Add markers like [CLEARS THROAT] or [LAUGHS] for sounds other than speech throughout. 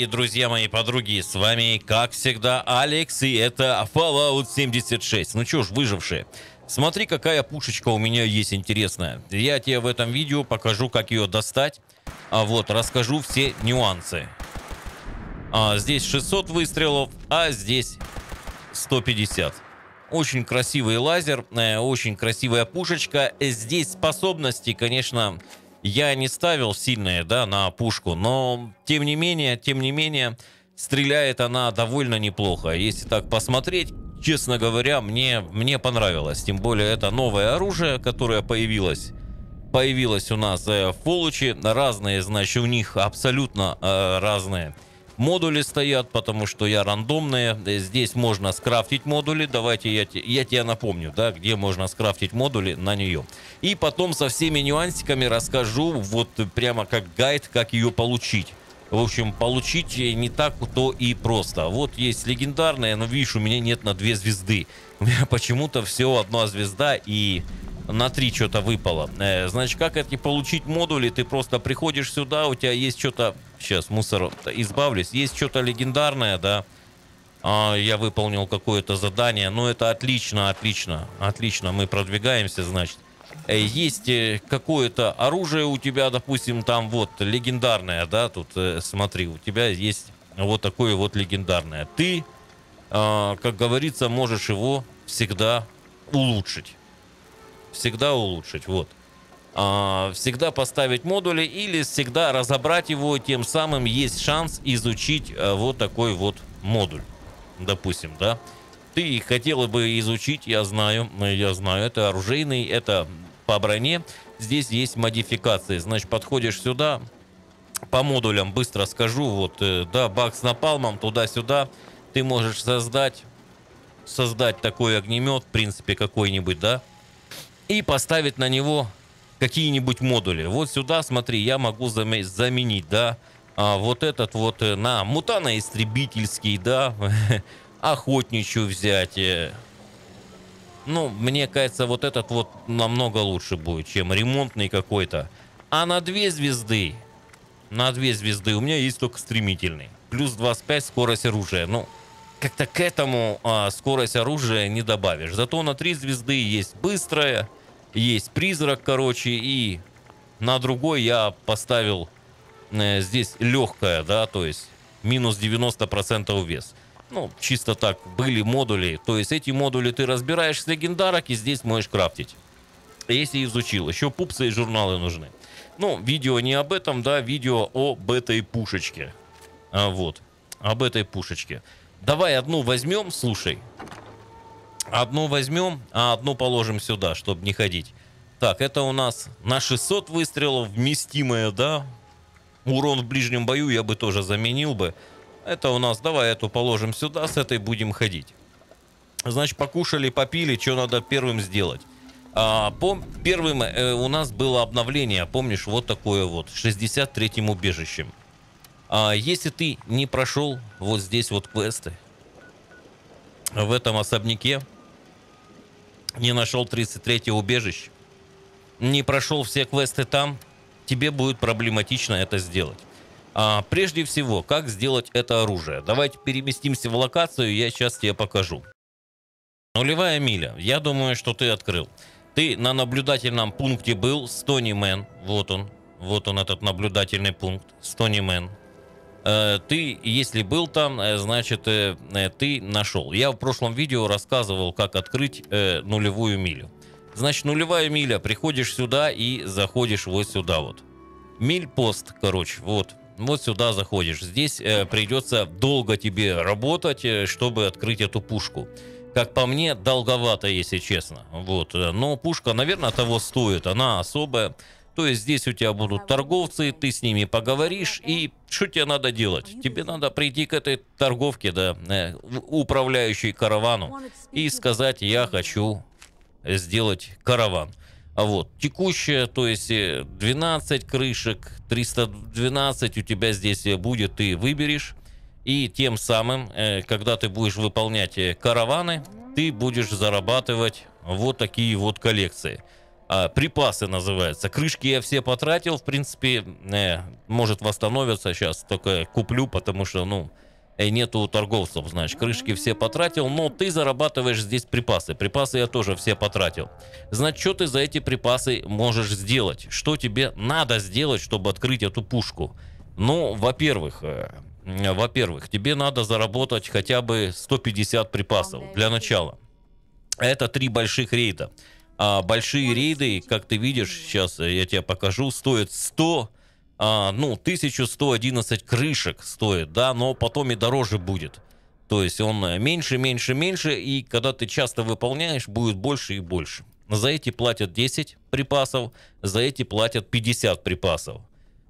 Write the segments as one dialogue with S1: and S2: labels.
S1: дорогие друзья мои, подруги, с вами, как всегда, Алекс, и это Fallout 76. Ну чё ж, выжившие. Смотри, какая пушечка у меня есть интересная. Я тебе в этом видео покажу, как ее достать. А вот, расскажу все нюансы. А, здесь 600 выстрелов, а здесь 150. Очень красивый лазер, э, очень красивая пушечка. Здесь способности, конечно, я не ставил сильные, да, на пушку, но тем не менее, тем не менее, стреляет она довольно неплохо. Если так посмотреть, честно говоря, мне, мне понравилось. Тем более, это новое оружие, которое появилось появилось у нас э, в Разные, значит, у них абсолютно э, разные модули стоят, потому что я рандомные. Э, здесь можно скрафтить модули. Давайте я, я тебе напомню, да, где можно скрафтить модули на нее. И потом со всеми нюансиками расскажу, вот прямо как гайд, как ее получить. В общем, получить не так то и просто. Вот есть легендарная, но видишь, у меня нет на две звезды. У меня почему-то всего одна звезда и на три что-то выпало. Э, значит, как это получить модули? Ты просто приходишь сюда, у тебя есть что-то Сейчас мусор избавлюсь. Есть что-то легендарное, да. А, я выполнил какое-то задание. Ну, это отлично, отлично. Отлично, мы продвигаемся, значит. Э, есть э, какое-то оружие у тебя, допустим, там вот легендарное, да, тут э, смотри, у тебя есть вот такое вот легендарное. Ты, а, как говорится, можешь его всегда улучшить. Всегда улучшить, вот. А, всегда поставить модули или всегда разобрать его, тем самым есть шанс изучить э, вот такой вот модуль, допустим, да. Ты хотела бы изучить, я знаю, э, я знаю, это оружейный, это по броне. Здесь есть модификации, значит, подходишь сюда, по модулям быстро скажу, вот, э, да, бак с напалмом туда-сюда, ты можешь создать, создать такой огнемет, в принципе, какой-нибудь, да, и поставить на него какие-нибудь модули. Вот сюда, смотри, я могу зам- заменить, да, а, вот этот вот э, на мутано-истребительский, да, [LAUGHS] охотничью взять. Э. Ну, мне кажется, вот этот вот намного лучше будет, чем ремонтный какой-то. А на две звезды, на две звезды у меня есть только стремительный. Плюс 25 скорость оружия. Ну, как-то к этому а, скорость оружия не добавишь. Зато на три звезды есть быстрая, есть призрак, короче, и на другой я поставил э, здесь легкая, да, то есть минус 90% вес. Ну, чисто так, были модули, то есть эти модули ты разбираешь с легендарок и здесь можешь крафтить. Если изучил, еще пупсы и журналы нужны. Ну, видео не об этом, да, видео об этой пушечке. А, вот, об этой пушечке. Давай одну возьмем, слушай. Одну возьмем, а одну положим сюда, чтобы не ходить. Так, это у нас на 600 выстрелов вместимое, да? Урон в ближнем бою я бы тоже заменил бы. Это у нас, давай эту положим сюда, с этой будем ходить. Значит, покушали, попили, что надо первым сделать. А, пом первым э, у нас было обновление, помнишь, вот такое вот, 63-м убежищем. А если ты не прошел вот здесь вот квесты, в этом особняке, не нашел 33-е убежище, не прошел все квесты там, тебе будет проблематично это сделать. А, прежде всего, как сделать это оружие? Давайте переместимся в локацию, я сейчас тебе покажу. Нулевая миля. Я думаю, что ты открыл. Ты на наблюдательном пункте был, Стони Мэн. Вот он. Вот он, этот наблюдательный пункт. Стони Мэн. Э, ты, если был там, э, значит, э, ты нашел. Я в прошлом видео рассказывал, как открыть нулевую милю. Значит, нулевая миля, приходишь сюда и заходишь вот сюда вот. Миль пост, короче, вот. Вот сюда заходишь. Здесь э, придется долго тебе работать, чтобы открыть эту пушку. Как по мне, долговато, если честно. Вот. Но пушка, наверное, того стоит. Она особая. То есть здесь у тебя будут торговцы, ты с ними поговоришь, и что тебе надо делать? Тебе надо прийти к этой торговке, да, э, управляющей каравану, и сказать, я хочу сделать караван. А вот текущая, то есть 12 э, крышек, 312 у тебя здесь э, будет, ты выберешь. И тем самым, когда ты будешь выполнять караваны, ты будешь зарабатывать вот такие вот коллекции – а, припасы называется. Крышки я все потратил, в принципе, э, может восстановятся сейчас, только куплю, потому что, ну, э, нету торговцев, значит, крышки все потратил, но ты зарабатываешь здесь припасы. Припасы я тоже все потратил. Значит, что ты за эти припасы можешь сделать? Что тебе надо сделать, чтобы открыть эту пушку? Ну, во-первых, э, во-первых, тебе надо заработать хотя бы 150 припасов для начала. Это три больших рейда. А большие рейды, как ты видишь, сейчас э, я тебе покажу, стоят 100, а, ну, 1111 крышек стоит, да, но потом и дороже будет. То есть он э, меньше, меньше, меньше, и когда ты часто выполняешь, будет больше и больше. За эти платят 10 припасов, за эти платят 50 припасов.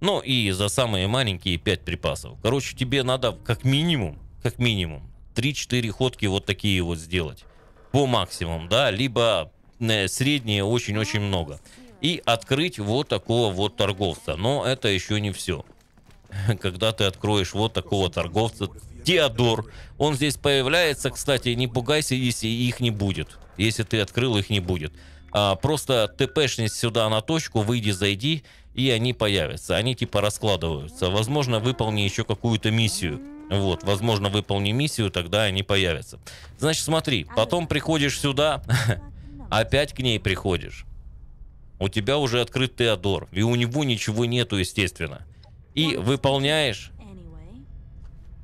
S1: Ну и за самые маленькие 5 припасов. Короче, тебе надо как минимум, как минимум, 3-4 ходки вот такие вот сделать. По максимуму, да, либо Э, средние очень-очень много. И открыть вот такого вот торговца. Но это еще не все. [LAUGHS] Когда ты откроешь вот такого торговца, Теодор, он здесь появляется, кстати, не пугайся, если их не будет. Если ты открыл, их не будет. А, просто тпшнись сюда на точку, выйди, зайди, и они появятся. Они типа раскладываются. Возможно, выполни еще какую-то миссию. Вот, возможно, выполни миссию, тогда они появятся. Значит, смотри, а потом приходишь сюда, [LAUGHS] опять к ней приходишь. У тебя уже открыт Теодор, и у него ничего нету, естественно. И выполняешь,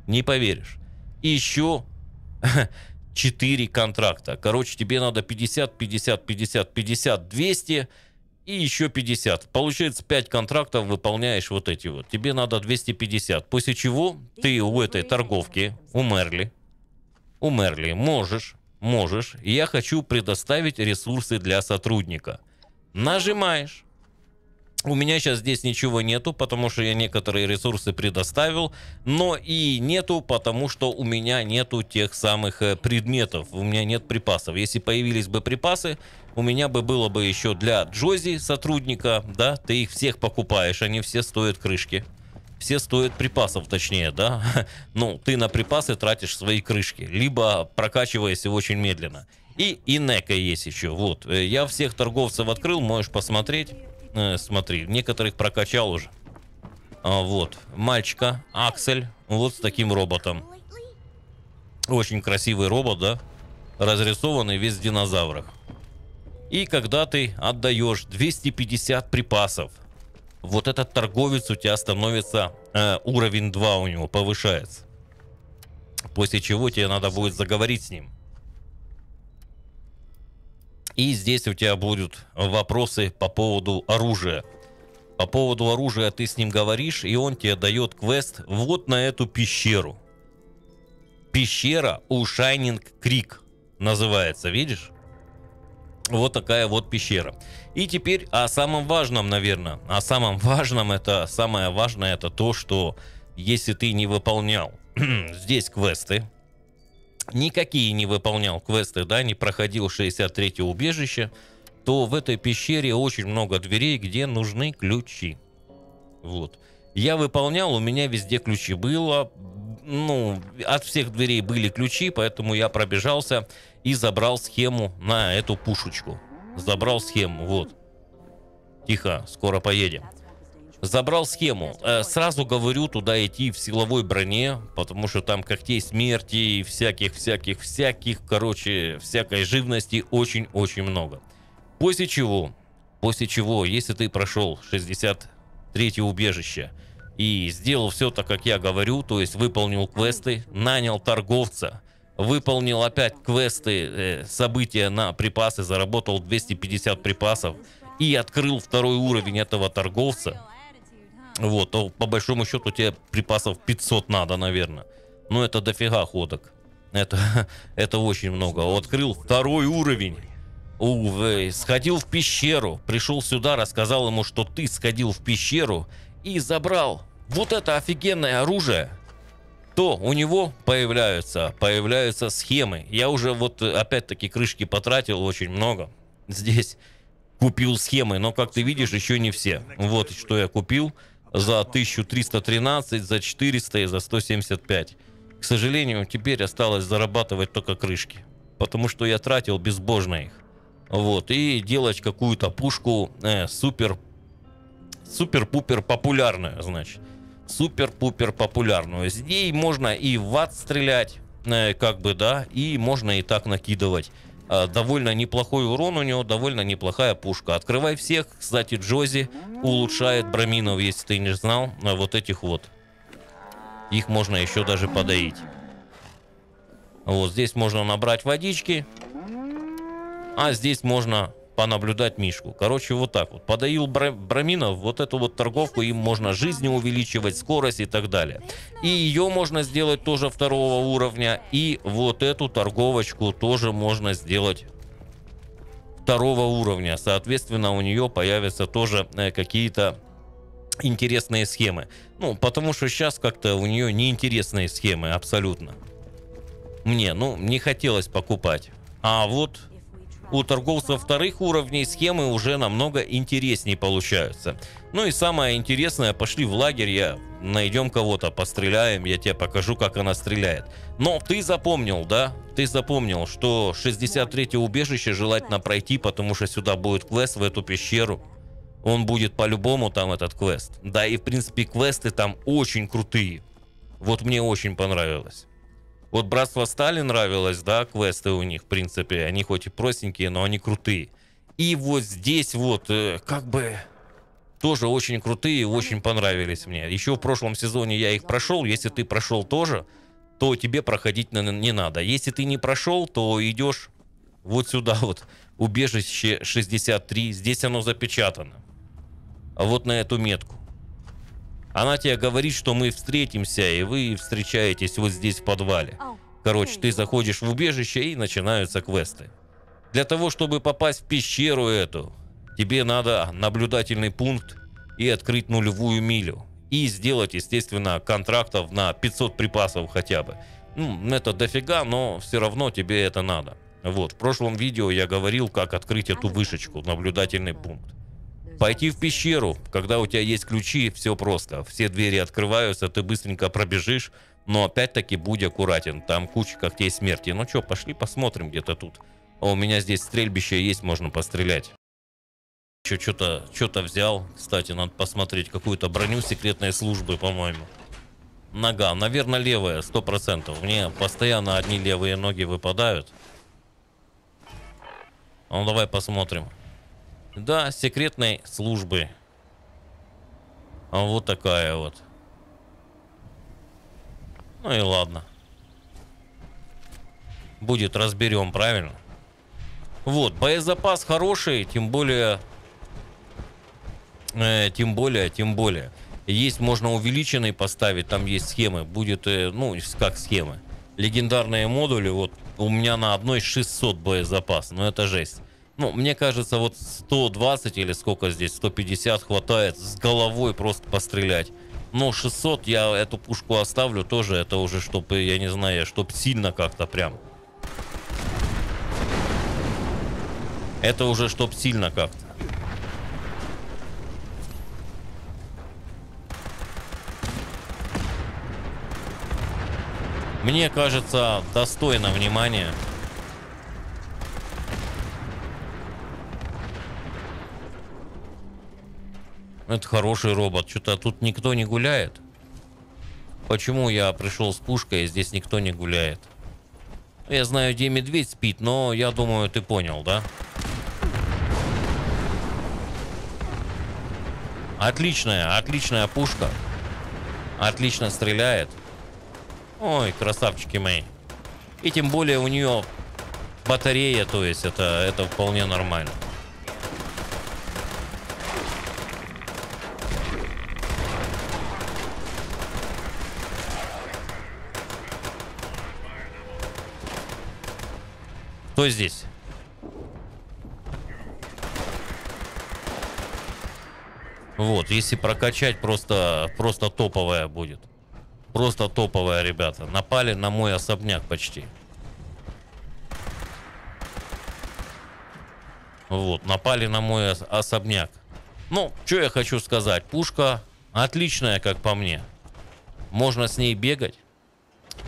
S1: не поверишь, еще [LAUGHS] 4 контракта. Короче, тебе надо 50, 50, 50, 50, 200 и еще 50. Получается 5 контрактов выполняешь вот эти вот. Тебе надо 250. После чего ты у этой торговки, у Мерли, у Мерли можешь можешь, я хочу предоставить ресурсы для сотрудника. Нажимаешь. У меня сейчас здесь ничего нету, потому что я некоторые ресурсы предоставил, но и нету, потому что у меня нету тех самых э, предметов, у меня нет припасов. Если появились бы припасы, у меня бы было бы еще для Джози сотрудника, да, ты их всех покупаешь, они все стоят крышки все стоят припасов, точнее, да. [LAUGHS] Ну, ты на припасы тратишь свои крышки, либо прокачиваясь очень медленно. И Инека есть еще, вот. Э, я всех торговцев открыл, можешь посмотреть. Э, смотри, некоторых прокачал уже. А, вот, мальчика, Аксель, вот с таким роботом. Очень красивый робот, да? Разрисованный весь в динозаврах. И когда ты отдаешь 250 припасов вот этот торговец у тебя становится, э, уровень 2 у него повышается. После чего тебе надо будет заговорить с ним. И здесь у тебя будут вопросы по поводу оружия. По поводу оружия ты с ним говоришь, и он тебе дает квест вот на эту пещеру. Пещера у Шайнинг Крик называется, видишь? Вот такая вот пещера. И теперь о самом важном, наверное. О самом [LAUGHS] важном это, самое важное это то, что если ты не выполнял [CLEARS THROAT] здесь квесты, никакие не выполнял квесты, да, не проходил 63-е убежище, то в этой пещере очень много дверей, где нужны ключи. Вот. Я выполнял, у меня везде ключи было. Ну, от всех дверей были ключи, поэтому я пробежался и забрал схему на эту пушечку. Забрал схему, вот. Тихо, скоро поедем. Забрал схему. Э, сразу говорю, туда идти в силовой броне, потому что там когтей смерти, и всяких-всяких-всяких, короче, всякой живности очень-очень много. После чего, после чего, если ты прошел 63 убежище и сделал все так, как я говорю, то есть выполнил квесты, нанял торговца – выполнил опять квесты, э, события на припасы, заработал 250 припасов и открыл второй уровень этого торговца. Вот, то по большому счету тебе припасов 500 надо, наверное. Но ну, это дофига ходок. Это, [LAUGHS] это очень много. Открыл второй уровень. Увы, сходил в пещеру, пришел сюда, рассказал ему, что ты сходил в пещеру и забрал вот это офигенное оружие, то у него появляются, появляются схемы. Я уже вот э, опять-таки крышки потратил очень много. Здесь купил схемы, но, как ты видишь, еще не все. Вот что я купил за 1313, за 400 и за 175. К сожалению, теперь осталось зарабатывать только крышки, потому что я тратил безбожно их. Вот, и делать какую-то пушку э, супер супер-пупер популярную, значит супер-пупер популярную. С ней можно и в ад стрелять, э, как бы, да, и можно и так накидывать. А, довольно неплохой урон у него, довольно неплохая пушка. Открывай всех. Кстати, Джози улучшает браминов, если ты не знал, э, вот этих вот. Их можно еще даже подоить. Вот здесь можно набрать водички. А здесь можно понаблюдать Мишку. Короче, вот так вот. Подоил Браминов вот эту вот торговку, им можно жизни увеличивать, скорость и так далее. И ее можно сделать тоже второго уровня, и вот эту торговочку тоже можно сделать второго уровня. Соответственно, у нее появятся тоже э, какие-то интересные схемы. Ну, потому что сейчас как-то у нее неинтересные схемы абсолютно. Мне, ну, не хотелось покупать. А вот у торговцев вторых уровней схемы уже намного интереснее получаются. Ну и самое интересное, пошли в лагерь, я найдем кого-то, постреляем, я тебе покажу, как она стреляет. Но ты запомнил, да? Ты запомнил, что 63-е убежище желательно пройти, потому что сюда будет квест в эту пещеру. Он будет по-любому там этот квест. Да и в принципе квесты там очень крутые. Вот мне очень понравилось. Вот «Братство Стали» нравилось, да, квесты у них, в принципе. Они хоть и простенькие, но они крутые. И вот здесь вот, э, как бы, тоже очень крутые, очень понравились мне. Еще в прошлом сезоне я их прошел. Если ты прошел тоже, то тебе проходить не надо. Если ты не прошел, то идешь вот сюда вот, убежище 63. Здесь оно запечатано. А вот на эту метку. Она тебе говорит, что мы встретимся, и вы встречаетесь вот здесь в подвале. Короче, ты заходишь в убежище, и начинаются квесты. Для того, чтобы попасть в пещеру эту, тебе надо наблюдательный пункт и открыть нулевую милю. И сделать, естественно, контрактов на 500 припасов хотя бы. Ну, это дофига, но все равно тебе это надо. Вот, в прошлом видео я говорил, как открыть эту вышечку, наблюдательный пункт. Пойти в пещеру. Когда у тебя есть ключи, все просто. Все двери открываются, ты быстренько пробежишь. Но опять-таки будь аккуратен. Там куча когтей смерти. Ну что, пошли посмотрим где-то тут. А у меня здесь стрельбище есть, можно пострелять. Еще что-то что взял. Кстати, надо посмотреть. Какую-то броню секретной службы, по-моему. Нога. Наверное, левая, сто процентов. Мне постоянно одни левые ноги выпадают. Ну, давай посмотрим. Да, секретной службы. А Вот такая вот. Ну и ладно. Будет, разберем, правильно? Вот, боезапас хороший, тем более... Э, тем более, тем более. Есть, можно увеличенный поставить, там есть схемы. Будет, э, ну, как схемы. Легендарные модули, вот у меня на одной 600 боезапас, ну это жесть ну, мне кажется, вот 120 или сколько здесь, 150 хватает с головой просто пострелять. Но 600 я эту пушку оставлю тоже, это уже, чтобы, я не знаю, чтобы сильно как-то прям. Это уже, чтобы сильно как-то. Мне кажется, достойно внимания. Это хороший робот. Что-то тут никто не гуляет. Почему я пришел с пушкой, и а здесь никто не гуляет? Ну, я знаю, где медведь спит, но я думаю, ты понял, да? Отличная, отличная пушка. Отлично стреляет. Ой, красавчики мои. И тем более у нее батарея, то есть это, это вполне нормально. Кто здесь? Вот, если прокачать, просто, просто топовая будет. Просто топовая, ребята. Напали на мой особняк почти. Вот, напали на мой особняк. Ну, что я хочу сказать. Пушка отличная, как по мне. Можно с ней бегать.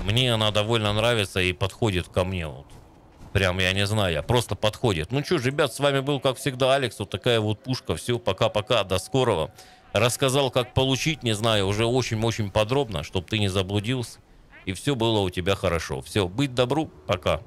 S1: Мне она довольно нравится и подходит ко мне. Вот прям, я не знаю, просто подходит. Ну что ж, ребят, с вами был, как всегда, Алекс. Вот такая вот пушка. Все, пока-пока, до скорого. Рассказал, как получить, не знаю, уже очень-очень подробно, чтобы ты не заблудился. И все было у тебя хорошо. Все, быть добру, пока.